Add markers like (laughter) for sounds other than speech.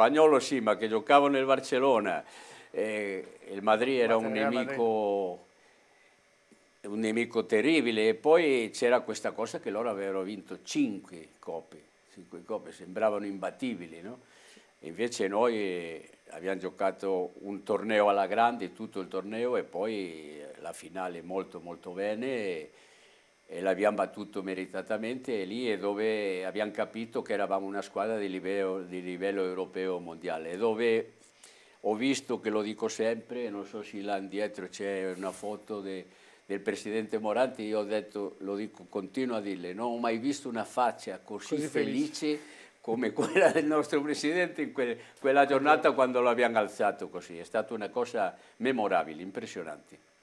Spagnolo sì, ma che giocava nel Barcellona, eh, il Madrid era un nemico, un nemico, terribile e poi c'era questa cosa che loro avevano vinto cinque coppe, Cinque coppe sembravano imbattibili, no? invece noi eh, abbiamo giocato un torneo alla grande, tutto il torneo e poi la finale molto molto bene. E, e l'abbiamo battuto meritatamente e lì è dove abbiamo capito che eravamo una squadra di livello, di livello europeo mondiale, dove ho visto che lo dico sempre, non so se là indietro c'è una foto de, del presidente Moranti, io ho detto, lo dico, continuo a dirle, non ho mai visto una faccia così, così felice, felice come (laughs) quella del nostro presidente in que quella giornata quando l'abbiamo alzato così, è stata una cosa memorabile, impressionante.